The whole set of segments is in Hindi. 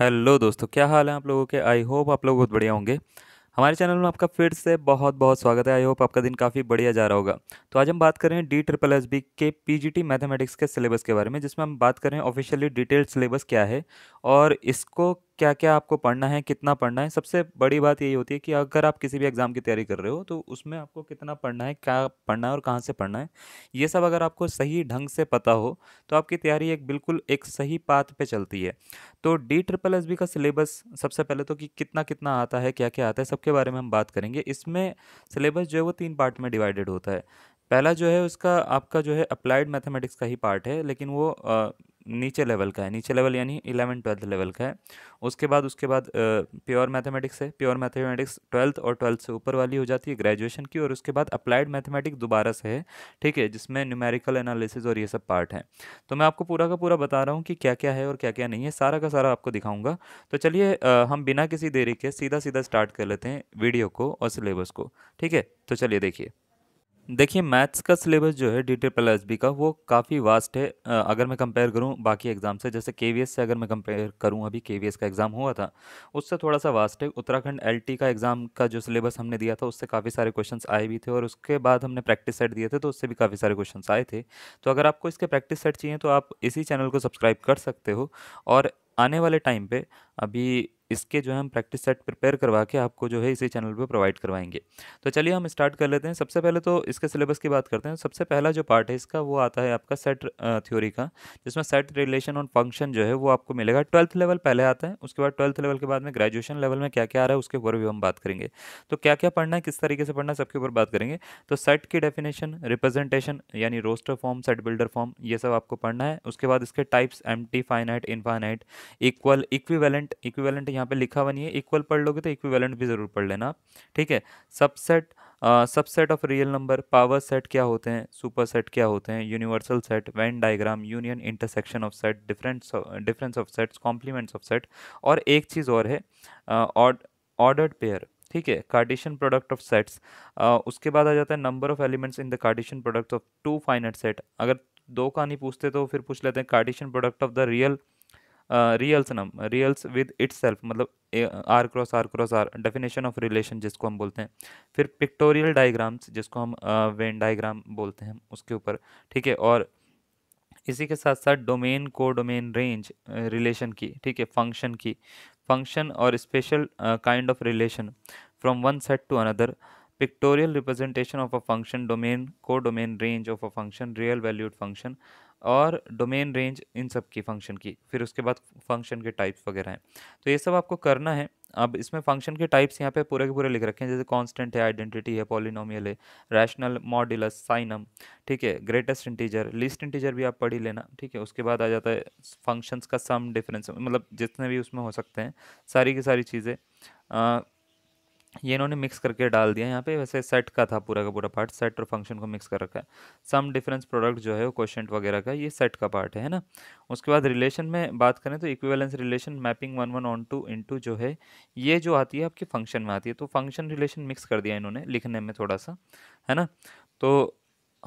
हेलो दोस्तों क्या हाल है आप लोगों के आई होप आप लोग बहुत बढ़िया होंगे हमारे चैनल में आपका फिर से बहुत बहुत स्वागत है आई होप आपका दिन काफ़ी बढ़िया जा रहा होगा तो आज हम बात कर रहे हैं डी ट्रिपल एस बी के पीजीटी मैथमेटिक्स के सिलेबस के बारे में जिसमें हम बात कर रहे हैं ऑफिशियली डिटेल्ड सिलेबस क्या है और इसको क्या क्या आपको पढ़ना है कितना पढ़ना है सबसे बड़ी बात यही होती है कि अगर आप किसी भी एग्ज़ाम की तैयारी कर रहे हो तो उसमें आपको कितना पढ़ना है क्या पढ़ना है और कहाँ से पढ़ना है ये सब अगर आपको सही ढंग से पता हो तो आपकी तैयारी एक बिल्कुल एक सही पाथ पे चलती है तो डी ट्रिपल एस बी का सिलेबस सबसे पहले तो कि कितना कितना आता है क्या क्या आता है सबके बारे में हम बात करेंगे इसमें सिलेबस जो है वो तीन पार्ट में डिवाइडेड होता है पहला जो है उसका आपका जो है अप्लाइड मैथमेटिक्स का ही पार्ट है लेकिन वो नीचे लेवल का है नीचे लेवल यानी इलेवन ट्वेल्थ लेवल का है उसके बाद उसके बाद प्योर मैथमेटिक्स है प्योर मैथमेटिक्स ट्वेल्थ और ट्वेल्थ से ऊपर वाली हो जाती है ग्रेजुएशन की और उसके बाद अप्लाइड मैथमेटिक्स दोबारा से है ठीक है जिसमें न्यूमेरिकल एनालिसिस और ये सब पार्ट है तो मैं आपको पूरा का पूरा बता रहा हूँ कि क्या क्या है और क्या क्या नहीं है सारा का सारा आपको दिखाऊँगा तो चलिए हम बिना किसी देरी के सीधा सीधा स्टार्ट कर लेते हैं वीडियो को और सिलेबस को ठीक है तो चलिए देखिए देखिए मैथ्स का सिलेबस जो है डी ट्रिपल एस बी का वो काफ़ी वास्ट है अगर मैं कंपेयर करूँ बाकी एग्ज़ाम से जैसे के वी एस से अगर मैं कंपेयर करूँ अभी के वी एस का एग्ज़ाम हुआ था उससे थोड़ा सा वास्ट है उत्तराखंड एल टी का एग्ज़ाम का जो सिलेबस हमने दिया था उससे काफ़ी सारे क्वेश्चन आए भी थे और उसके बाद हमने प्रैक्टिस सेट दिए थे तो उससे भी काफ़ी सारे क्वेश्चन आए थे तो अगर आपको इसके प्रैक्टिस सेट चाहिए तो आप इसी चैनल को सब्सक्राइब कर सकते हो और आने वाले टाइम पर अभी इसके जो है हम प्रैक्टिस सेट प्रिपेयर करवा के आपको जो है इसी चैनल पे प्रोवाइड करवाएंगे तो चलिए हम स्टार्ट कर लेते हैं सबसे पहले तो इसके सिलेबस की बात करते हैं सबसे पहला जो पार्ट है इसका वो आता है आपका सेट थ्योरी का जिसमें सेट रिलेशन और फंक्शन जो है वो आपको मिलेगा ट्वेल्थ लेवल पहले आता है उसके बाद ट्वेल्थ लेवल के बाद में ग्रेजुएशन लेवल में क्या क्या आ रहा है उसके ऊपर भी हम बात करेंगे तो क्या क्या पढ़ना है किस तरीके से पढ़ना है सबके ऊपर बात करेंगे तो सेट की डेफिनेशन रिप्रेजेंटेशन यानी roster form set builder form ये सब आपको पढ़ना है उसके बाद इसके types empty finite infinite equal equi equivalent equivalent यहाँ पे लिखा हुआ नहीं है इक्वल पढ़ लोगे तो इक्विवेलेंट भी ज़रूर पढ़ लेना ठीक है subset subset of real number power set क्या होते हैं सुपर सेट क्या होते हैं universal set Venn diagram union intersection of set different difference of sets complements of set और एक चीज़ और है ऑर्डर्ड पेयर ठीक है कार्डिशन प्रोडक्ट ऑफ सेट्स उसके बाद आ जाता है number of elements in the Cartesian product of two finite set अगर दो का नहीं पूछते तो फिर पूछ लेते हैं Cartesian product of the real reals num reals with its मतलब R cross R cross R definition of relation जिसको हम बोलते हैं फिर पिक्टोरियल डायग्राम्स जिसको हम वेन डायग्राम बोलते हैं उसके ऊपर ठीक है और इसी के साथ साथ domain codomain range relation की ठीक है फंक्शन की फंक्शन और special kind of relation from one set to another pictorial representation of a function domain codomain range of a function real valued function और डोमेन रेंज इन सब की फंक्शन की फिर उसके बाद फंक्शन के टाइप्स वगैरह हैं तो ये सब आपको करना है अब इसमें फंक्शन के टाइप्स यहाँ पे पूरे के पूरे लिख रखे हैं जैसे कांस्टेंट है आइडेंटिटी है पॉलिनोमियल है रैशनल मॉड्यूलस साइनम ठीक है ग्रेटेस्ट इंटीजर लिस्ट इंटीजर भी आप पढ़ ही लेना ठीक है उसके बाद आ जाता है फंक्शंस का सम डिफरेंस मतलब जितने भी उसमें हो सकते हैं सारी की सारी चीज़ें ये इन्होंने मिक्स करके डाल दिया यहाँ पे वैसे सेट का था पूरा का पूरा पार्ट सेट और फंक्शन को मिक्स कर रखा है सम डिफरेंस प्रोडक्ट जो है वो क्वेश्चन वगैरह का ये सेट का पार्ट है ना उसके बाद रिलेशन में बात करें तो equivalence relation mapping one one onto into जो है ये जो आती है आपकी फंक्शन में आती है तो फंक्शन रिलेशन मिक्स कर दिया इन्होंने लिखने में थोड़ा सा है ना तो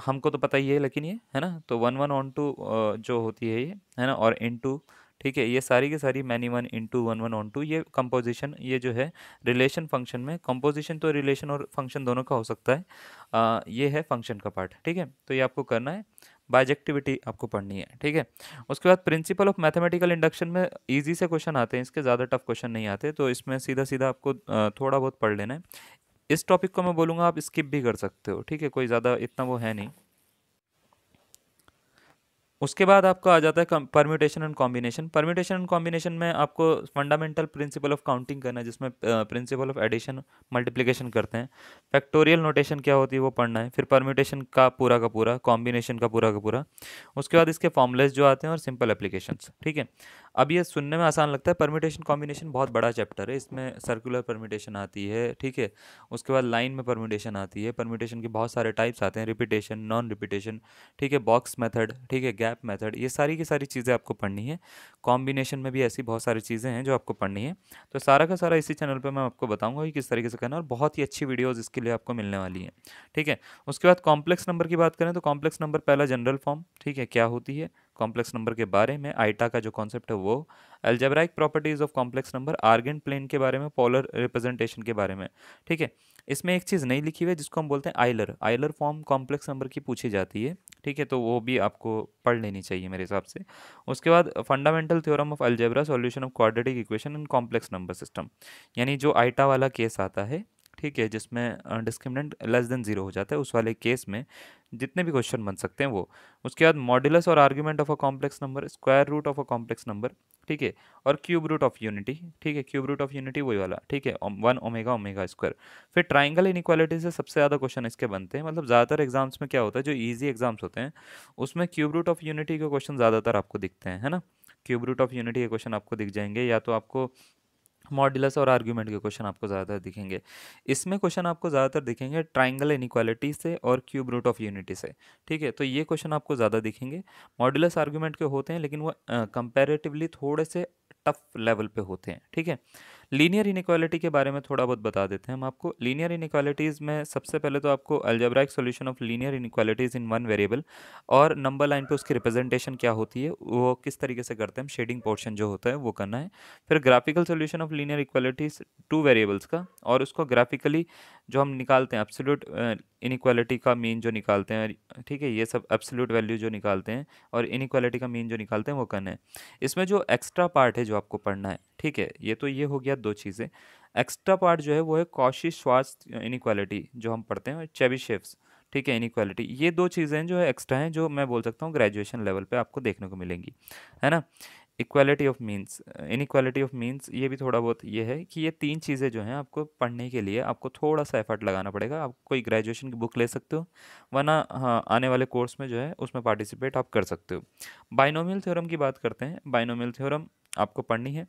हमको तो पता ही है लेकिन ये है ना तो वन वन ऑन टू जो होती है ये है ना और इन टू ठीक है ये सारी की सारी many one into one one onto ये कंपोजिशन ये जो है रिलेशन फंक्शन में कंपोजिशन तो रिलेशन और फंक्शन दोनों का हो सकता है आ, ये है फंक्शन का पार्ट ठीक है तो ये आपको करना है बाइजेक्टिविटी आपको पढ़नी है ठीक है उसके बाद प्रिंसिपल ऑफ मैथमेटिकल इंडक्शन में ईजी से क्वेश्चन आते हैं इसके ज़्यादा टफ क्वेश्चन नहीं आते तो इसमें सीधा सीधा आपको थोड़ा बहुत पढ़ लेना है इस टॉपिक को मैं बोलूँगा आप स्किप भी कर सकते हो ठीक है कोई ज़्यादा इतना वो है नहीं उसके बाद आपका आ जाता है permutation and combination permutation and combination में आपको फंडामेंटल प्रिंसिपल ऑफ काउंटिंग करना है जिसमें प्रिंसिपल ऑफ एडिशन मल्टीप्लिकेशन करते हैं फैक्टोरियल नोटेशन क्या होती है वो पढ़ना है फिर परम्यूटेशन का पूरा का पूरा कॉम्बिनेशन का पूरा का पूरा उसके बाद इसके फॉर्मुलेज जो आते हैं और सिंपल एप्लीकेशन ठीक है अब ये सुनने में आसान लगता है परमिटेशन कॉम्बिनेशन बहुत बड़ा चैप्टर है इसमें सर्कुलर परमिटेशन आती है ठीक है उसके बाद लाइन में परमिटेशन आती है परमिटेशन के बहुत सारे टाइप्स आते हैं रिपीटेशन नॉन रिपीटेशन ठीक है बॉक्स मेथड ठीक है गैप मेथड ये सारी की सारी चीज़ें आपको पढ़नी है कॉम्बिनेशन में भी ऐसी बहुत सारी चीज़ें हैं जो आपको पढ़नी है तो सारा का सारा इसी चैनल पर मैं आपको बताऊँगा कि किस तरीके से करना और बहुत ही अच्छी वीडियोज़ इसके लिए आपको मिलने वाली हैं ठीक है उसके बाद कॉम्प्लेक्स नंबर की बात करें तो कॉम्प्लेक्स नंबर पहला जनरल फॉर्म ठीक है क्या होती है कॉम्प्लेक्स नंबर के बारे में आइटा का जो कॉन्सेप्ट है वो algebraic properties of complex number Argand plane के बारे में पॉलर रिप्रेजेंटेशन के बारे में ठीक है इसमें एक चीज़ नहीं लिखी हुई है जिसको हम बोलते हैं Euler Euler form complex number की पूछी जाती है ठीक है तो वो भी आपको पढ़ लेनी चाहिए मेरे हिसाब से उसके बाद fundamental theorem of algebra solution of quadratic equation in complex number system यानी जो आइटा वाला केस आता है ठीक है जिसमें डिस्क्रिमिनेंट लेस देन ज़ीरो हो जाता है उस वाले केस में जितने भी क्वेश्चन बन सकते हैं वो उसके बाद मॉड्यूलस और argument of a complex number square root of a complex number ठीक है और क्यूब रूट ऑफ यूनिटी ठीक है क्यूब रूट ऑफ यूनिटी वही वाला ठीक है वन ओमेगा ओमेगा स्क्वायर फिर ट्राइंगल इक्वालिटी से सबसे ज़्यादा क्वेश्चन इसके बनते हैं मतलब ज़्यादातर एग्जाम्स में क्या होता है जो ईजी एग्जाम्स होते हैं उसमें क्यूब रूट ऑफ यूनिटी के क्वेश्चन ज़्यादातर आपको दिखते हैं है ना क्यूब रूट ऑफ यूनिटी के क्वेश्चन आपको दिख जाएंगे या तो आपको मॉड्यूलस और आर्ग्यूमेंट के क्वेश्चन आपको ज़्यादातर दिखेंगे इसमें क्वेश्चन आपको ज़्यादातर दिखेंगे ट्राइंगल इनक्वालिटी से और क्यूब रूट ऑफ यूनिटी से ठीक है तो ये क्वेश्चन आपको ज़्यादा दिखेंगे मॉड्यूलस आर्ग्यूमेंट के होते हैं लेकिन वो कंपेरेटिवली थोड़े से टफ लेवल पे होते हैं ठीक है लीनियर इनक्वालिटी के बारे में थोड़ा बहुत बता देते हैं हम आपको लीनियर इनक्वालिटीज़ में सबसे पहले तो आपको algebraic solution of linear inequalities in one variable और नंबर लाइन पे उसकी रिप्रेजेंटेशन क्या होती है वो किस तरीके से करते हैं हम शेडिंग पोर्शन जो होता है वो करना है फिर graphical solution of linear equalities two variables का और उसको ग्राफिकली जो हम निकालते हैं एब्सोल्यूट इनक्वालिटी uh, का मीन जो निकालते हैं ठीक है ये सब एब्सोल्यूट वैल्यू जो निकालते हैं और इनक्वालिटी का मीन जो निकालते हैं वो करना है इसमें जो एक्स्ट्रा पार्ट है जो आपको पढ़ना है ठीक है ये तो ये हो गया दो चीज़ें एक्स्ट्रा पार्ट जो है वो है कौशी स्वास्थ्य इनिक्वालिटी जो हम पढ़ते हैं चेबिशेफ्स ठीक है इनिक्वालिटी ये दो चीज़ें जो है एक्स्ट्रा हैं जो मैं बोल सकता हूँ ग्रेजुएशन लेवल पे आपको देखने को मिलेंगी है ना equality of means inequality of means ये भी थोड़ा बहुत ये है कि ये तीन चीज़ें जो हैं आपको पढ़ने के लिए आपको थोड़ा सा एफर्ट लगाना पड़ेगा आप कोई ग्रेजुएशन की बुक ले सकते हो वरना हाँ आने वाले कोर्स में जो है उसमें पार्टिसिपेट आप कर सकते हो बाइनोमियल थ्योरम की बात करते हैं बाइनोमियल थ्योरम आपको पढ़नी है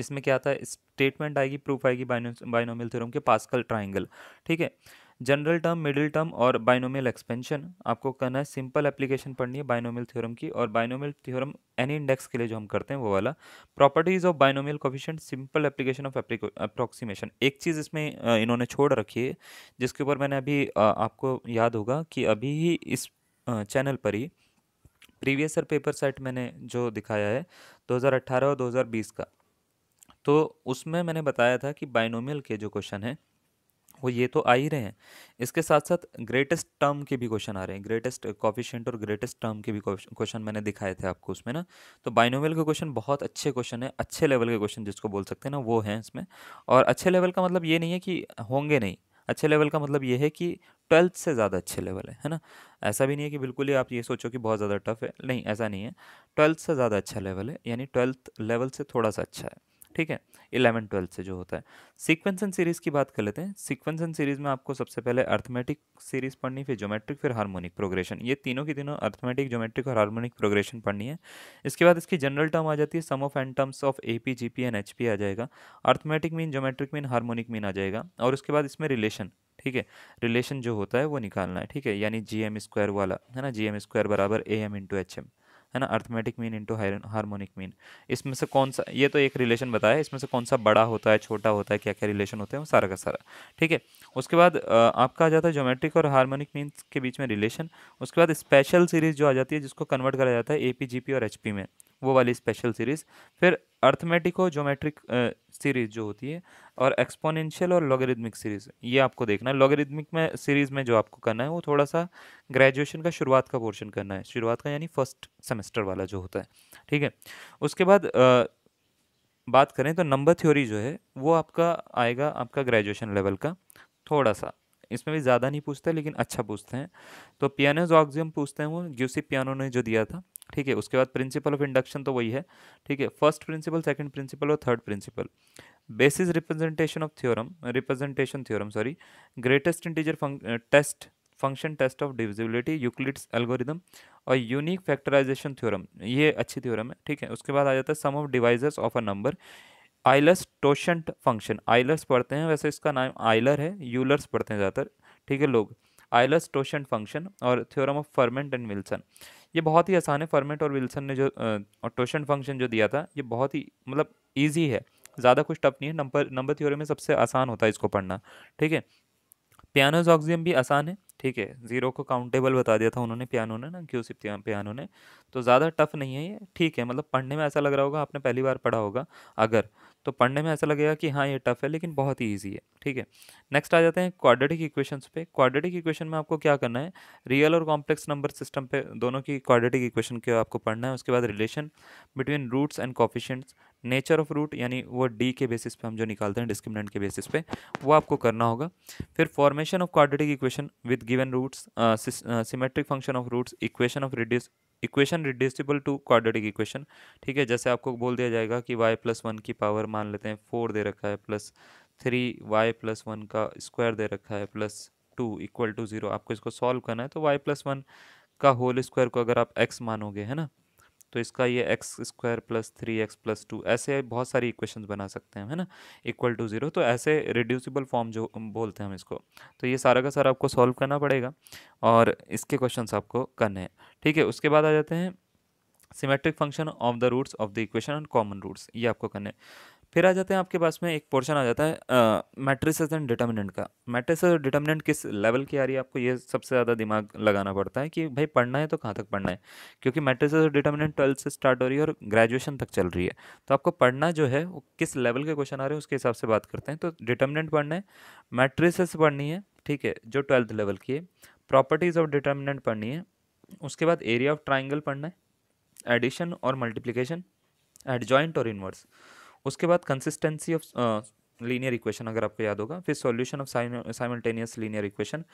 इसमें क्या आता है स्टेटमेंट आएगी प्रूफ आएगी बाइनोमियल थ्योरम के पास्कल ट्राइंगल ठीक है जनरल टर्म मिडिल टर्म और बाइनोमियल एक्सपेंशन आपको करना है सिंपल एप्लीकेशन पढ़नी है बाइनोमियल थ्योरम की और बाइनोमियल थ्योरम एनी इंडेक्स के लिए जो हम करते हैं वो वाला properties of binomial coefficient simple application of approximation एक चीज़ इसमें इन्होंने छोड़ रखी है जिसके ऊपर मैंने अभी आपको याद होगा कि अभी ही इस चैनल पर ही प्रीवियस सर पेपर सेट मैंने जो दिखाया है 2018 और 2020 का तो उसमें मैंने बताया था कि बाइनोमियल के जो क्वेश्चन हैं वो ये तो आ ही रहे हैं इसके साथ साथ ग्रेटेस्ट टर्म के भी क्वेश्चन आ रहे हैं ग्रेटेस्ट कॉफिशेंट और ग्रेटेस्ट टर्म के भी क्वेश्चन मैंने दिखाए थे आपको उसमें ना तो बाइनोमियल के क्वेश्चन बहुत अच्छे क्वेश्चन है अच्छे लेवल के क्वेश्चन जिसको बोल सकते हैं ना वो हैं इसमें और अच्छे लेवल का मतलब ये नहीं है कि होंगे नहीं अच्छे लेवल का मतलब ये है कि ट्वेल्थ से ज़्यादा अच्छे लेवल है है ना ऐसा भी नहीं है कि बिल्कुल ही आप ये सोचो कि बहुत ज़्यादा टफ है नहीं ऐसा नहीं है ट्वेल्थ से ज़्यादा अच्छा लेवल है यानी ट्वेल्थ लेवल से थोड़ा सा अच्छा है ठीक है इलेवन ट्वेल्थ से जो होता है सीक्वेंस एंड सीरीज़ की बात कर लेते हैं सीक्वेंस एंड सीरीज़ में आपको सबसे पहले अर्थमेटिक सीरीज़ पढ़नी फिर ज्योमेट्रिक फिर हार्मोनिक प्रोग्रेशन ये तीनों की तीनों अर्थमेटिक ज्योमेट्रिक और हार्मोनिक प्रोग्रेशन पढ़नी है इसके बाद इसकी जनरल टर्म आ जाती है sum of n terms of A P G P and H P आ जाएगा arithmetic mean geometric mean harmonic mean आ जाएगा और उसके बाद इसमें रिलेशन ठीक है रिलेशन जो होता है वो निकालना है ठीक है यानी जी एम स्क्वायर वाला है ना जी एम स्क्वायर बराबर A M into H M है ना arithmetic mean into harmonic mean इसमें से कौन सा ये तो एक रिलेशन बताया इसमें से कौन सा बड़ा होता है छोटा होता है क्या क्या रिलेशन होते हैं वो सारा का सारा ठीक है उसके बाद आपका आ जाता है जोमेट्रिक और हारमोनिक मीन के बीच में रिलेशन उसके बाद स्पेशल सीरीज जो आ जाती है जिसको कन्वर्ट करा जाता है ए और एच में वो वाली स्पेशल सीरीज़ फिर अर्थमेटिको जोमेट्रिक सीरीज़ जो होती है और एक्सपोनेंशियल और लॉगरिदमिक सीरीज़ ये आपको देखना है लॉगरिदमिक में सीरीज़ में जो आपको करना है वो थोड़ा सा ग्रेजुएशन का शुरुआत का पोर्शन करना है शुरुआत का यानी फर्स्ट सेमेस्टर वाला जो होता है ठीक है उसके बाद आ, बात करें तो नंबर थ्योरी जो है वो आपका आएगा आपका ग्रेजुएशन लेवल का थोड़ा सा इसमें भी ज़्यादा नहीं पूछते लेकिन अच्छा पूछते हैं तो पियानोज ऑक्जियम पूछते हैं वो ग्यूसी पियानो ने जो दिया था ठीक है उसके बाद प्रिंसिपल ऑफ इंडक्शन तो वही है ठीक है फर्स्ट प्रिंसिपल सेकंड प्रिंसिपल और third principle basis representation of theorem representation theorem sorry greatest integer test function test of divisibility Euclid's algorithm और यूनिक फैक्टराइजेशन थ्योरम ये अच्छी थ्योरम है ठीक है उसके बाद आ जाता है sum of divisors of a number Euler's totient function Euler's पढ़ते हैं वैसे इसका नाम आइलर है यूलर्स पढ़ते हैं ज़्यादातर ठीक है लोग आइलस टोशंट फंक्शन और theorem of Fermat and Wilson ये बहुत ही आसान है फर्मेट और विल्सन ने जो टोशन फंक्शन जो दिया था ये बहुत ही मतलब ईजी है ज़्यादा कुछ टफ नहीं है नंबर नंबर थ्योरी में सबसे आसान होता है इसको पढ़ना ठीक है पियानोज ऑक्जियम भी आसान है ठीक है जीरो को काउंटेबल बता दिया था उन्होंने पियानो ने ना क्यों सिर्फ पियानो ने तो ज़्यादा टफ नहीं है ये ठीक है मतलब पढ़ने में ऐसा लग रहा होगा आपने पहली बार पढ़ा होगा अगर तो पढ़ने में ऐसा लगेगा कि हाँ ये टफ है लेकिन बहुत ही ईजी है ठीक है नेक्स्ट आ जाते हैं क्वाड्रेटिक इक्वेशंस पे क्वाड्रेटिक इक्वेशन में आपको क्या करना है रियल और कॉम्प्लेक्स नंबर सिस्टम पे दोनों की क्वाड्रेटिक इक्वेशन के आपको पढ़ना है उसके बाद relation between roots and coefficients nature of root यानी वो डी के बेसिस पे हम जो निकालते हैं डिस्क्रिमिनेंट के बेसिस पे वो आपको करना होगा फिर formation of quadratic equation with given roots symmetric function of roots equation of reduce equation reducible to quadratic equation ठीक है जैसे आपको बोल दिया जाएगा कि वाई प्लस वन की पावर मान लेते हैं फोर दे रखा है plus three y plus one का स्क्वायर दे रखा है plus two equal to zero आपको इसको सॉल्व करना है तो वाई प्लस वन का होल स्क्वायर को अगर आप एक्स मानोगे है ना तो इसका ये x square plus three x plus two ऐसे बहुत सारी इक्वेशंस बना सकते हैं है ना इक्वल टू ज़ीरो तो ऐसे रिड्यूसिबल फॉर्म जो बोलते हैं हम इसको तो ये सारा का सारा आपको सॉल्व करना पड़ेगा और इसके क्वेश्चन आपको करने हैं ठीक है उसके बाद आ जाते हैं symmetric function of the roots of the equation and common roots ये आपको करने हैं फिर आ जाते हैं आपके पास में एक पोर्शन आ जाता है मैट्रिस एंड डिटर्मिनेंट का मैट्रिस और डिटर्मिनेंट किस लेवल की आ रही है आपको ये सबसे ज़्यादा दिमाग लगाना पड़ता है कि भाई पढ़ना है तो कहाँ तक पढ़ना है क्योंकि मैट्रिस और डिटर्मिनेंट ट्वेल्थ से स्टार्ट हो रही है और ग्रेजुएशन तक चल रही है तो आपको पढ़ना जो है वो किस लेवल के क्वेश्चन आ रहे हैं उसके हिसाब से बात करते हैं तो डिटर्मिनेंट पढ़ना है मैट्रिस पढ़नी है ठीक है जो ट्वेल्थ लेवल की है प्रॉपर्टीज़ ऑफ डिटर्मिनेंट पढ़नी है उसके बाद एरिया ऑफ ट्राइंगल पढ़ना है एडिशन और मल्टीप्लिकेशन एडजॉइंट और इनवर्स उसके बाद कंसिस्टेंसी ऑफ लीनियर इक्वेशन अगर आपको याद होगा फिर solution of simultaneous linear equation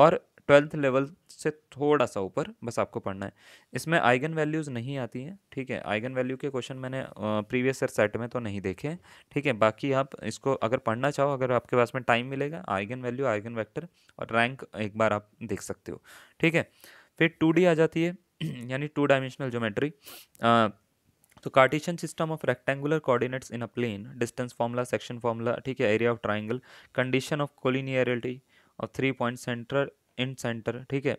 और ट्वेल्थ लेवल से थोड़ा सा ऊपर बस आपको पढ़ना है इसमें आइगन वैल्यूज़ नहीं आती हैं ठीक है आइगन वैल्यू के क्वेश्चन मैंने प्रीवियस ईयर सेट में तो नहीं देखे ठीक है बाकी आप इसको अगर पढ़ना चाहो अगर आपके पास में टाइम मिलेगा आइगन वैल्यू आइगन वैक्टर और रैंक एक बार आप देख सकते हो ठीक है फिर टू आ जाती है यानी टू डायमेंशनल जोमेट्री तो Cartesian system of rectangular coordinates in a plane distance formula section formula ठीक है area of triangle condition of collinearity और three point centre incentre ठीक है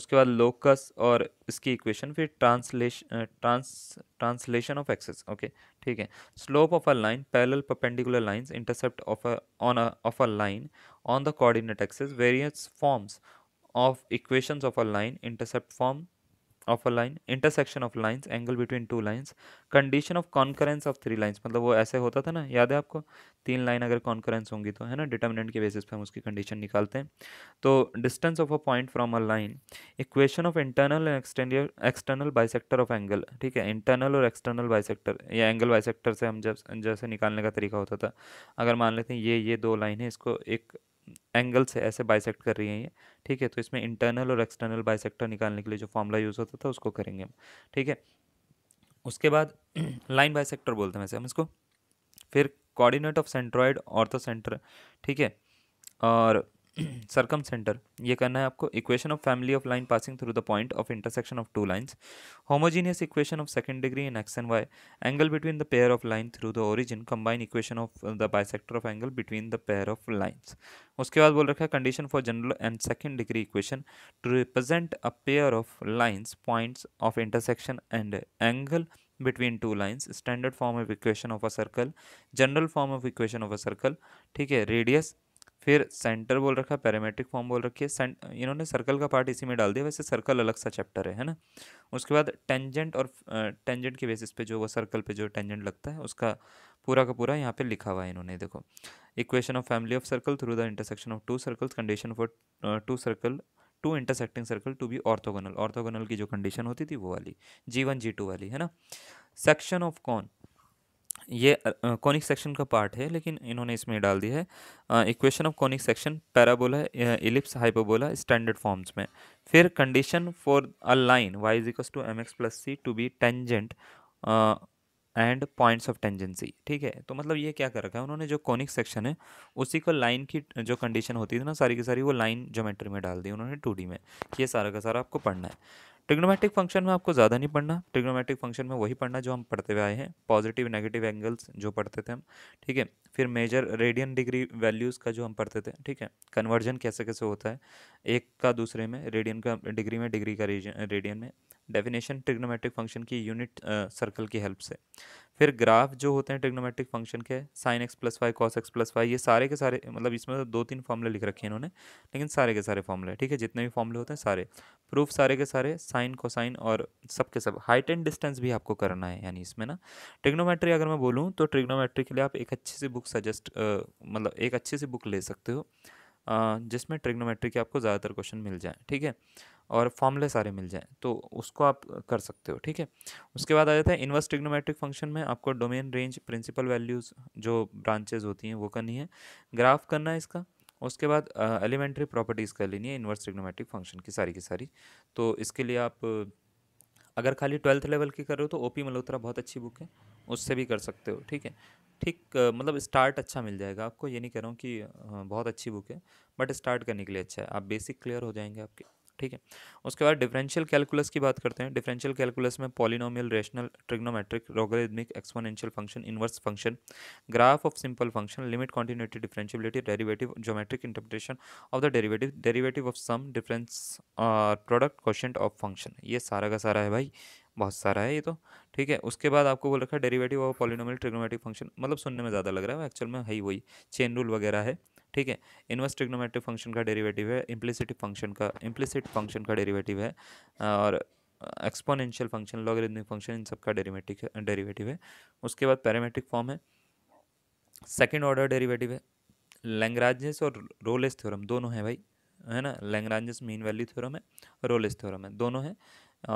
उसके बाद लोकस और इसकी इक्वेशन फिर translation trans translation of axes okay ठीक है slope of a line parallel perpendicular lines intercept of on of a line on the coordinate axes various forms of equations of a line intercept form of a line intersection of lines angle between two lines condition of concurrence of three lines मतलब वो ऐसे होता था ना याद है आपको तीन लाइन अगर कॉन्करेंस होंगी तो है ना डिटर्मिनेंट के बेसिस पे हम उसकी कंडीशन निकालते हैं तो distance of a point from a line equation of internal and external bisector of angle ठीक है इंटरनल और एक्सटर्नल बाइसेक्टर या एंगल बाइसेक्टर से हम जब जैसे निकालने का तरीका होता था अगर मान लेते हैं ये ये दो लाइन है इसको एक एंगल से ऐसे बाइसेक्ट कर रही है ये ठीक है तो इसमें इंटरनल और एक्सटर्नल बाइसेक्टर निकालने के लिए जो फॉर्मूला यूज़ होता था उसको करेंगे हम ठीक है उसके बाद लाइन बाइसेक्टर बोलते हैं वैसे हम इसको फिर कोऑर्डिनेट ऑफ सेंट्रॉयड और तो सेंटर ठीक है और सर्कम सेंटर ये करना है आपको equation of family of line passing through the point of intersection of two lines homogeneous equation of second degree in x and y angle between the pair of line through the origin combine equation of the bisector of angle between the pair of lines उसके बाद बोल रखा है condition for general and second degree equation to represent a pair of lines points of intersection and angle between two lines standard form of equation of a circle general form of equation of a circle ठीक है रेडियस फिर सेंटर बोल रखा है पैरामेट्रिक फॉर्म बोल रखी है इन्होंने सर्कल का पार्ट इसी में डाल दिया वैसे सर्कल अलग सा चैप्टर है है ना उसके बाद टेंजेंट और टेंजेंट के बेसिस पे जो वो सर्कल पे जो टेंजेंट लगता है उसका पूरा का पूरा यहाँ पे लिखा हुआ है इन्होंने देखो equation of family of circle through the intersection of two circles condition for two circle two intersecting circle to be orthogonal orthogonal की जो कंडीशन होती थी वो वाली जी वन जी टू वाली है ना सेक्शन ऑफ कॉन ये कॉनिक सेक्शन का पार्ट है लेकिन इन्होंने इसमें डाल दिया है equation of conic section parabola ellipse hyperbola standard forms में फिर condition for a line y is to m x plus c to be tangent and points of tangency ठीक है तो मतलब ये क्या कर रखा है उन्होंने जो कॉनिक सेक्शन है उसी को लाइन की जो कंडीशन होती थी ना सारी की सारी वो लाइन ज्योमेट्री में डाल दी उन्होंने टू में ये सारा का सारा आपको पढ़ना है ट्रिग्नोमेट्रिक फंक्शन में आपको ज़्यादा नहीं पढ़ना ट्रिग्नोमेट्रिक फंक्शन में वही पढ़ना जो हम पढ़ते हुए आए हैं पॉजिटिव नेगेटिव एंगल्स जो पढ़ते थे हम ठीक है फिर मेजर रेडियन डिग्री वैल्यूज़ का जो हम पढ़ते थे ठीक है कन्वर्जन कैसे कैसे होता है एक का दूसरे में रेडियन का डिग्री में डिग्री का रेडियन में डेफिनेशन ट्रिग्नोमेट्रिक फंक्शन की यूनिट सर्कल की हेल्प से फिर ग्राफ जो होते हैं ट्रिग्नोमेट्रिक फंक्शन के sine x plus y cos x plus y ये सारे के सारे मतलब इसमें तो दो तीन फॉर्मूले लिख रखे हैं इन्होंने लेकिन सारे के सारे फॉर्मूले ठीक है जितने भी फॉर्मूले होते हैं सारे प्रूफ सारे के सारे साइन कोसाइन और सब के सब हाइट एंड डिस्टेंस भी आपको करना है यानी इसमें ना ट्रिग्नोमेट्री अगर मैं बोलूँ तो ट्रिग्नोमेट्री के लिए आप एक अच्छी सी बुक सजेस्ट मतलब एक अच्छी सी बुक ले सकते हो जिसमें ट्रिग्नोमेट्री के आपको ज़्यादातर क्वेश्चन मिल जाए ठीक है और फॉर्मूले सारे मिल जाएँ तो उसको आप कर सकते हो ठीक है उसके बाद आ जाता है इन्वर्स ट्रिग्नोमेट्रिक फंक्शन में आपको डोमेन रेंज प्रिंसिपल वैल्यूज़ जो ब्रांचेज होती हैं वो करनी है ग्राफ करना है इसका उसके बाद एलिमेंट्री प्रॉपर्टीज़ कर लेनी है इन्वर्स ट्रिग्नोमेट्रिक फंक्शन की सारी की सारी तो इसके लिए आप अगर खाली ट्वेल्थ लेवल की कर रहे हो तो ओ पी मल्होत्रा बहुत अच्छी बुक है उससे भी कर सकते हो ठीक है ठीक मतलब स्टार्ट अच्छा मिल जाएगा आपको ये नहीं कह रहा हूँ कि बहुत अच्छी बुक है बट स्टार्ट करने के लिए अच्छा है आप बेसिक क्लियर हो जाएंगे आपके ठीक है उसके बाद डिफरेंशियल कैलकुलस की बात करते हैं डिफरेंशियल कैलकुलस में polynomial rational trigonometric logarithmic exponential function inverse function graph of simple function limit continuity differentiability derivative geometric interpretation of the derivative derivative of sum difference product quotient of function ये सारा का सारा है भाई बहुत सारा है ये तो ठीक है उसके बाद आपको बोल रखा है derivative of polynomial trigonometric function मतलब सुनने में ज़्यादा लग रहा है एक्चुअल में है ही वही चेन रूल वगैरह है ठीक है इन्वर्स ट्रिग्नोमेट्रिक फंक्शन का डेरिवेटिव है इम्प्लीसिटिव फंक्शन का इम्प्लीसिट फंक्शन का डेरिवेटिव है और एक्सपोनेंशियल फंक्शन लॉगरिदमिक फंक्शन इन सब का डेरिवेटिव डेरिवेटिव है उसके बाद पैरामेट्रिक फॉर्म है सेकेंड ऑर्डर डेरिवेटिव है लैंग्राजेस और रोलेस थ्योरम दोनों हैं भाई है ना लैंग्राजेस मीन वैल्यू थ्योरम है रोलेस थ्योरम है दोनों हैं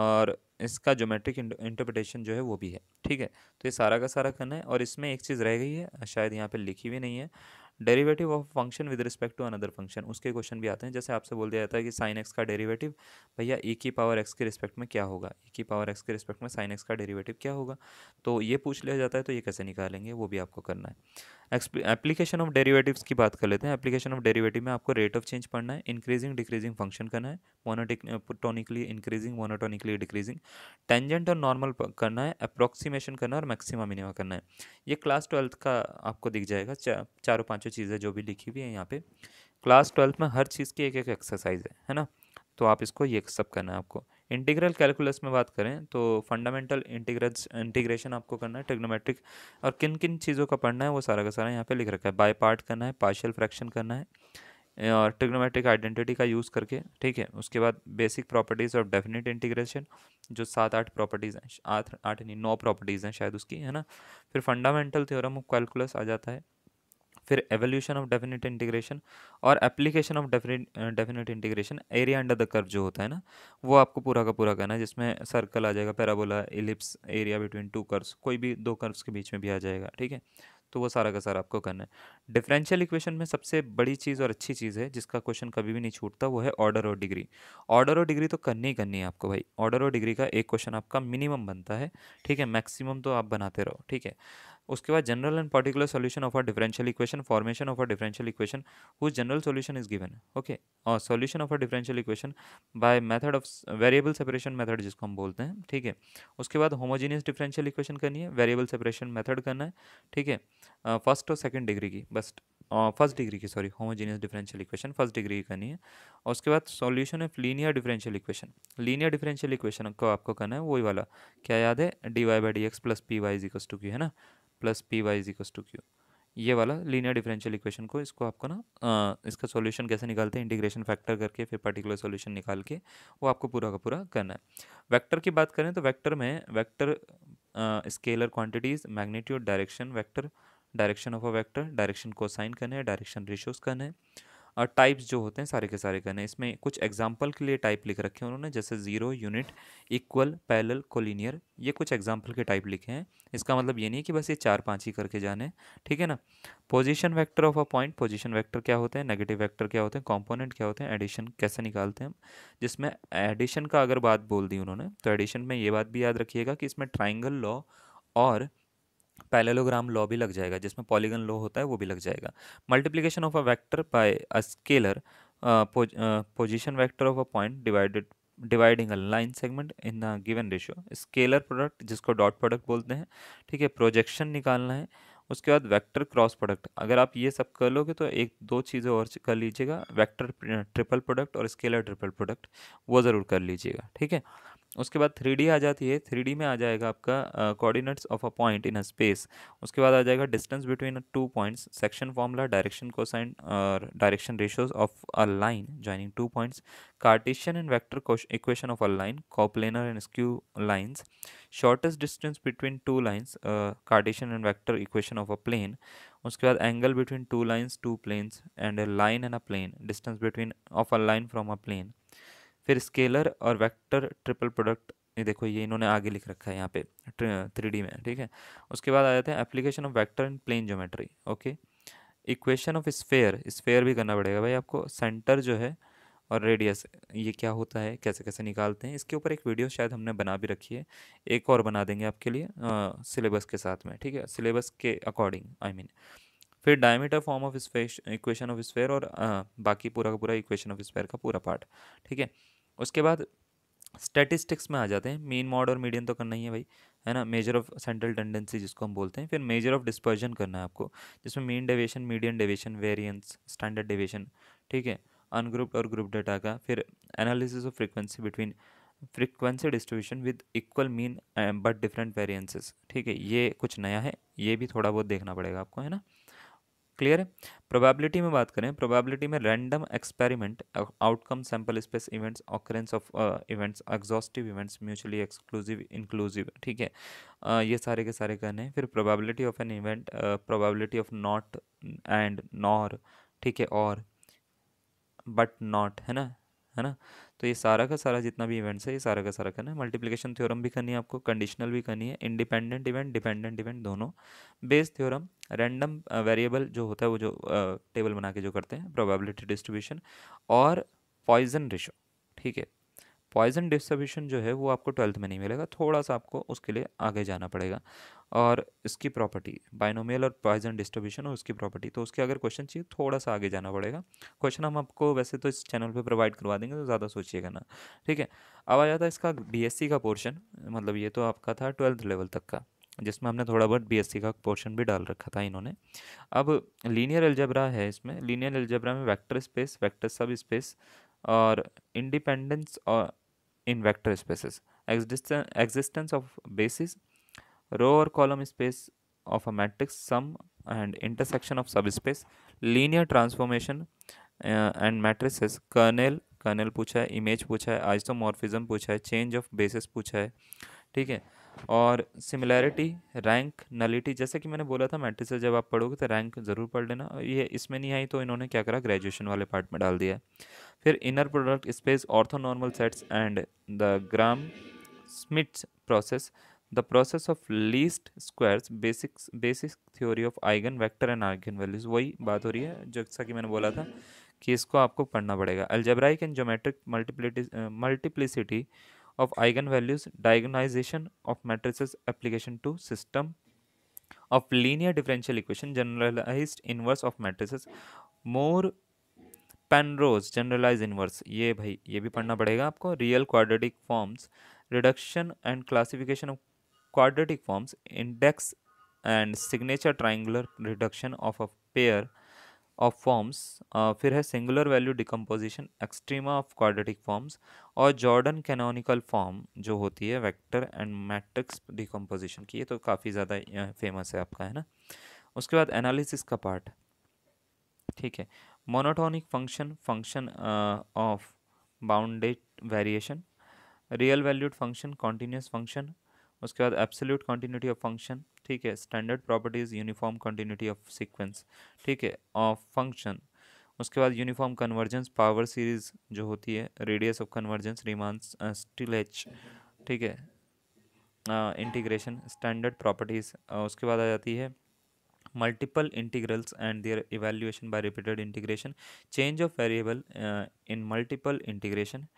और इसका जोमेट्रिक इंटरप्रिटेशन जो है वो भी है ठीक है तो ये सारा का सारा करना है और इसमें एक चीज़ रह गई है शायद यहाँ पे लिखी हुई नहीं है derivative of function with respect to another function उसके क्वेश्चन भी आते हैं जैसे आपसे बोल दिया जाता है कि साइन एक्स का डेरिवेटिव भैया ए e की पावर एक्स के रिस्पेक्ट में क्या होगा ई e की पावर एक्स के रिस्पेक्ट में साइन एक्स का डेरिवेटिव क्या होगा तो ये पूछ लिया जाता है तो ये कैसे निकालेंगे वो भी आपको करना है एप्लीकेशन ऑफ डेरिवेटिव्स की बात कर लेते हैं एप्लीकेशन ऑफ डेरिवेटिव में आपको रेट ऑफ चेंज पढ़ना है इंक्रीजिंग डिक्रीजिंग फंक्शन करना है monotonically increasing monotonically decreasing tangent और नॉर्मल करना है अप्रोक्सीमेशन करना है और मैक्सिमा मिनिमा करना है ये क्लास ट्वेल्थ का आपको दिख जाएगा चा, चारों पाँचों चीज़ें जो भी लिखी हुई है यहाँ पे क्लास ट्वेल्थ में हर चीज़ की एक एक एक्सरसाइज है है ना तो आप इसको ये सब करना है आपको इंटीग्रल कैलकुलस में बात करें तो फंडामेंटल इंटीग्रज इंटीग्रेशन आपको करना है ट्रिग्नोमेट्रिक और किन किन चीज़ों का पढ़ना है वो सारा का सारा यहाँ पे लिख रखा है बाई पार्ट करना है पार्शियल फ्रैक्शन करना है और ट्रिग्नोमेट्रिक आइडेंटिटी का यूज़ करके ठीक है उसके बाद basic properties of definite integration जो सात आठ प्रॉपर्टीज़ हैं आठ आठ नहीं नौ प्रॉपर्टीज़ हैं शायद उसकी है ना फिर फंडामेंटल थ्योरम ऑफ कैलकुलस आ जाता है फिर एवोल्यूशन ऑफ डेफिनेट इंटीग्रेशन और application of definite definite integration area under the curve जो होता है ना वो आपको पूरा का पूरा करना है जिसमें सर्कल आ जाएगा parabola ellipse area between two curves कोई भी दो कर्व्स के बीच में भी आ जाएगा ठीक है तो वो सारा का सारा आपको करना है डिफरेंशियल इक्वेशन में सबसे बड़ी चीज़ और अच्छी चीज़ है जिसका क्वेश्चन कभी भी नहीं छूटता वो है ऑर्डर और डिग्री ऑर्डर और डिग्री तो करनी ही करनी है आपको भाई ऑर्डर और डिग्री का एक क्वेश्चन आपका मिनिमम बनता है ठीक है मैक्सिमम तो आप बनाते रहो ठीक है उसके बाद general and particular solution of a differential equation formation of a differential equation who general solution is given okay और solution of a differential equation by method of variable separation method जिसको हम बोलते हैं ठीक है उसके बाद होमोजीनियस डिफरेंशियल इक्वेशन करनी है वेरिएबल सेपरेशन मेथड करना है ठीक है फर्स्ट और सेकेंड डिग्री की बस फर्स्ट डिग्री की sorry homogeneous differential equation first degree की करनी है और उसके बाद solution of linear differential equation linear differential equation को आपको करना है वही वाला क्या याद है d y by d x plus p y is equals to की है ना plus p y is equals to q ये वाला लीनियर डिफरेंशियल इक्वेशन को इसको आपको ना इसका सॉल्यूशन कैसे निकालते हैं इंटीग्रेशन फैक्टर करके फिर पर्टिकुलर सॉल्यूशन निकाल के वो आपको पूरा का पूरा करना है वेक्टर की बात करें तो वेक्टर में vector scalar quantities magnitude direction vector direction of a vector direction cosine करना है डायरेक्शन रेशियोज करना है टाइप्स जो होते हैं सारे के सारे करने इसमें कुछ एग्जाम्पल के लिए टाइप लिख रखे हैं उन्होंने जैसे zero unit equal parallel collinear ये कुछ एग्जाम्पल के टाइप लिखे हैं इसका मतलब ये नहीं है कि बस ये चार पाँच ही करके जाने ठीक है ना position vector of a point position vector क्या होते हैं नेगेटिव वैक्टर क्या होते हैं कॉम्पोनेंट क्या होते हैं एडिशन कैसे निकालते हैं जिसमें एडिशन का अगर बात बोल दी उन्होंने तो एडिशन में ये बात भी याद रखिएगा कि इसमें ट्राइंगल लॉ और पैलेलोग्राम लॉ भी लग जाएगा जिसमें पॉलीगन लॉ होता है वो भी लग जाएगा multiplication of a vector by a scalar position vector of a point divided dividing a line segment in the given ratio scalar product जिसको डॉट प्रोडक्ट बोलते हैं ठीक है प्रोजेक्शन निकालना है उसके बाद वेक्टर क्रॉस प्रोडक्ट अगर आप ये सब कर लोगे तो एक दो चीज़ें और कर लीजिएगा वेक्टर ट्रिपल प्रोडक्ट और स्केलर ट्रिपल प्रोडक्ट वो ज़रूर कर लीजिएगा ठीक है उसके बाद थ्री आ जाती है थ्री में आ जाएगा आपका coordinates of a point in a space उसके बाद आ जाएगा distance between two points section formula direction cosine और direction ratios of a line joining two points Cartesian and vector equation of a line coplanar and skew lines shortest distance between two lines Cartesian and vector equation of a plane उसके बाद angle between two lines two planes and a line and a plane distance between of a line from a plane फिर स्केलर और वेक्टर ट्रिपल प्रोडक्ट ये देखो ये इन्होंने आगे लिख रखा है यहाँ पे थ्री में ठीक है उसके बाद आ जाते हैं application of vector and plane geometry okay equation of sphere sphere भी करना पड़ेगा भाई आपको सेंटर जो है और रेडियस ये क्या होता है कैसे कैसे निकालते हैं इसके ऊपर एक वीडियो शायद हमने बना भी रखी है एक और बना देंगे आपके लिए सिलेबस के साथ में ठीक है सिलेबस के अकॉर्डिंग आई मीन फिर diameter form of sphere equation of sphere और आ, बाकी पूरा का पूरा इक्वेशन ऑफ स्पेयर का पूरा पार्ट ठीक है उसके बाद स्टेटिस्टिक्स में आ जाते हैं मीन मॉड और मीडियम तो करना ही है भाई है ना मेजर ऑफ सेंट्रल टेंडेंसी जिसको हम बोलते हैं फिर मेजर ऑफ डिस्पर्जन करना है आपको जिसमें mean deviation medium deviation variance standard deviation ठीक है अनग्रुप्ड और ग्रुप डाटा का फिर analysis of frequency between frequency distribution with equal mean but different variances ठीक है ये कुछ नया है ये भी थोड़ा बहुत देखना पड़ेगा आपको है ना क्लियर है प्रोबेबिलिटी में बात करें प्रोबेबिलिटी में random experiment outcome sample space events occurrence of events exhaustive events mutually exclusive inclusive ठीक है uh, ये सारे के सारे कहने हैं फिर probability of an event probability of not and nor ठीक है और बट नॉट है ना है ना तो ये सारा का सारा जितना भी इवेंट्स है ये सारा का सारा करना है मल्टीप्लीकेशन थ्योरम भी करनी है आपको कंडीशनल भी करनी है इंडिपेंडेंट इवेंट डिपेंडेंट इवेंट दोनों बेस थ्योरम रैंडम वेरिएबल जो होता है वो जो टेबल बना के जो करते हैं प्रोबेबिलिटी डिस्ट्रीब्यूशन और पॉइजन रेशो ठीक है पॉइजन डिस्ट्रीब्यूशन जो है वो आपको ट्वेल्थ में नहीं मिलेगा थोड़ा सा आपको उसके लिए आगे जाना पड़ेगा और इसकी प्रॉपर्टी बाइनोमियल और पॉइजन डिस्ट्रीब्यूशन और उसकी प्रॉपर्टी तो उसके अगर क्वेश्चन चाहिए थोड़ा सा आगे जाना पड़ेगा क्वेश्चन हम आपको वैसे तो इस चैनल पे प्रोवाइड करवा देंगे तो ज़्यादा सोचिएगा ना ठीक है अब आ जाता है इसका बीएससी का पोर्शन मतलब ये तो आपका था ट्वेल्थ लेवल तक का जिसमें हमने थोड़ा बहुत बी का पोर्शन भी डाल रखा था इन्होंने अब लीनियर एल्जबरा है इसमें लीनियर एल्जबरा में vector space vector subspace और इंडिपेंडेंस और in vector spaces existence of basis row or column space of a matrix sum and intersection of subspace linear transformation uh, and matrices kernel kernel पूछा है इमेज पूछा है आइसोमॉर्फिज्म पूछा है चेंज ऑफ बेसिस पूछा है ठीक है और सिमिलैरिटी रैंक नलिटी जैसे कि मैंने बोला था मैट्रिक्स से जब आप पढ़ोगे तो रैंक ज़रूर पढ़ लेना ये इसमें नहीं आई तो इन्होंने क्या करा ग्रेजुएशन वाले पार्ट में डाल दिया फिर inner product space orthonormal sets and the Gram Schmidt's process the process of least squares basic basic theory of eigen vector and eigen values वही बात हो रही है जैसा कि मैंने बोला था कि इसको आपको पढ़ना पड़ेगा algebraic and geometric multiplicity multiplicity of eigen values diagonalization of matrices application to system of linear differential equation generalized inverse of matrices Moore Penrose generalize inverse ये भाई ये भी पढ़ना पड़ेगा आपको real quadratic forms reduction and classification of quadratic forms index and signature triangular reduction of a pair of forms फिर है singular value decomposition extrema of quadratic forms और जॉर्डन कैनोनिकल फॉर्म जो होती है वेक्टर एंड मैट्रिक्स डिकम्पोजिशन की ये तो काफ़ी ज़्यादा फेमस है आपका है ना उसके बाद एनालिसिस का पार्ट ठीक है monotonic function function of bounded variation real valued function continuous function उसके बाद एब्सोल्यूट कॉन्टीन्यूटी ऑफ फंक्शन ठीक है standard properties uniform continuity of sequence ठीक है ऑफ फंक्शन उसके बाद यूनिफॉर्म कन्वर्जेंस पावर सीरीज जो होती है radius of convergence Riemann Stieltjes ठीक है इंटीग्रेशन स्टैंडर्ड प्रॉपर्टीज़ उसके बाद आ जाती है multiple integrals and their evaluation by repeated integration change of variable uh, in multiple integration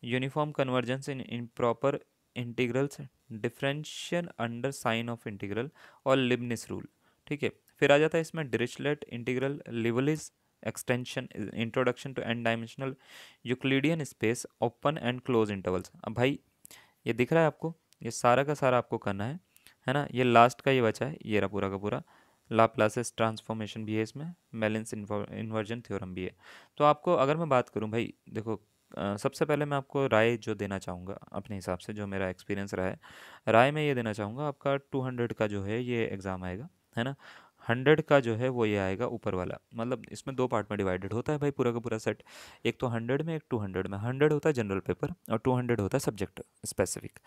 uniform convergence in improper integrals differentiation under sign of integral और लिबनिस rule ठीक है फिर आ जाता है इसमें Dirichlet integral Liouville's extension introduction to n dimensional Euclidean space open and close intervals अब भाई ये दिख रहा है आपको ये सारा का सारा आपको करना है है ना ये लास्ट का ये बचा है ये रहा पूरा का पूरा लाप्लासेस ट्रांसफॉर्मेशन भी है इसमें बैलेंस इन्वर्जन थ्योरम भी है तो आपको अगर मैं बात करूँ भाई देखो सबसे पहले मैं आपको राय जो देना चाहूँगा अपने हिसाब से जो मेरा एक्सपीरियंस रहा है राय में ये देना चाहूँगा आपका टू हंड्रेड का जो है ये एग्ज़ाम आएगा है ना हंड्रेड का जो है वो ये आएगा ऊपर वाला मतलब इसमें दो पार्ट में डिवाइडेड होता है भाई पूरा का पूरा सेट एक तो हंड्रेड में एक टू हंड्रेड में हंड्रेड होता है जनरल पेपर और टू हंड्रेड होता है सब्जेक्ट स्पेसिफिक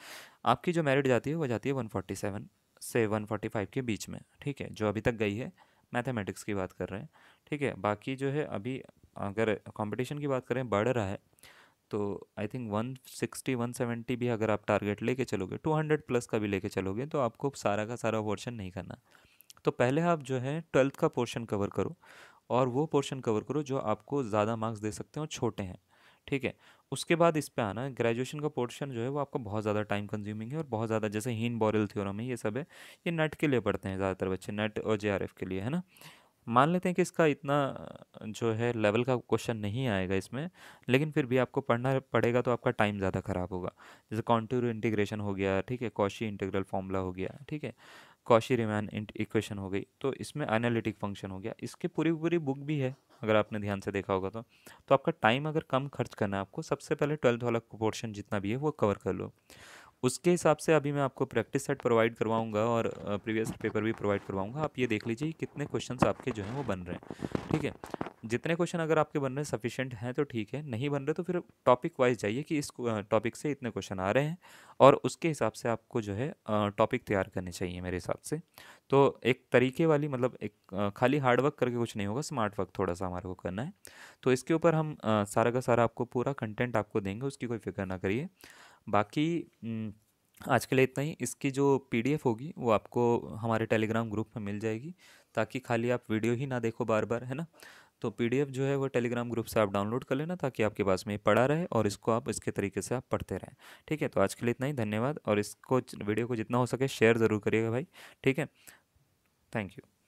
आपकी जो मेरिट जाती है वो जाती है वन फोर्टी सेवन से 145 के बीच में ठीक है जो अभी तक गई है मैथमेटिक्स की बात कर रहे हैं ठीक है बाकी जो है अभी अगर कंपटीशन की बात करें बढ़ रहा है तो आई थिंक 160 170 भी अगर आप टारगेट लेके चलोगे 200 प्लस का भी लेके चलोगे तो आपको सारा का सारा पोर्शन नहीं करना तो पहले आप जो है ट्वेल्थ का पोर्शन कवर करो और वो पोर्शन कवर करो जो आपको ज़्यादा मार्क्स दे सकते हो छोटे हैं ठीक है उसके बाद इस पे आना ग्रेजुएशन का पोर्शन जो है वो आपका बहुत ज़्यादा टाइम कंज्यूमिंग है और बहुत ज़्यादा जैसे हीन बोरल थ्योरम है ये सब है ये नेट के लिए पढ़ते हैं ज़्यादातर बच्चे नेट और जे के लिए है ना मान लेते हैं कि इसका इतना जो है लेवल का क्वेश्चन नहीं आएगा इसमें लेकिन फिर भी आपको पढ़ना पड़ेगा तो आपका टाइम ज़्यादा ख़राब होगा जैसे कॉन्ट्यूर इंटीग्रेशन हो गया ठीक है कौशी इंटीग्रल फॉर्मूला हो गया ठीक है कौशी रिमैन इक्वेशन हो गई तो इसमें एनालिटिक फंक्शन हो गया इसके पूरी पूरी बुक भी है अगर आपने ध्यान से देखा होगा तो तो आपका टाइम अगर कम खर्च करना है आपको सबसे पहले ट्वेल्थ वाला पोर्शन जितना भी है वो कवर कर लो उसके हिसाब से अभी मैं आपको प्रैक्टिस सेट प्रोवाइड करवाऊंगा और प्रीवियस पेपर भी प्रोवाइड करवाऊंगा आप ये देख लीजिए कितने क्वेश्चंस आपके जो हैं वो बन रहे हैं ठीक है जितने क्वेश्चन अगर आपके बन रहे हैं सफिशेंट हैं तो ठीक है नहीं बन रहे तो फिर टॉपिक वाइज जाइए कि इस टॉपिक से इतने क्वेश्चन आ रहे हैं और उसके हिसाब से आपको जो है टॉपिक तैयार करने चाहिए मेरे हिसाब से तो एक तरीके वाली मतलब एक खाली हार्ड वर्क करके कुछ नहीं होगा स्मार्ट वर्क थोड़ा सा हमारे को करना है तो इसके ऊपर हम सारा का सारा आपको पूरा कंटेंट आपको देंगे उसकी कोई फिक्र ना करिए बाकी आज के लिए इतना ही इसकी जो पीडीएफ होगी वो आपको हमारे टेलीग्राम ग्रुप में मिल जाएगी ताकि खाली आप वीडियो ही ना देखो बार बार है ना तो पीडीएफ जो है वो टेलीग्राम ग्रुप से आप डाउनलोड कर लेना ताकि आपके पास में पढ़ा रहे और इसको आप इसके तरीके से आप पढ़ते रहें ठीक है तो आज के लिए इतना ही धन्यवाद और इसको वीडियो को जितना हो सके शेयर ज़रूर करिएगा भाई ठीक है थैंक यू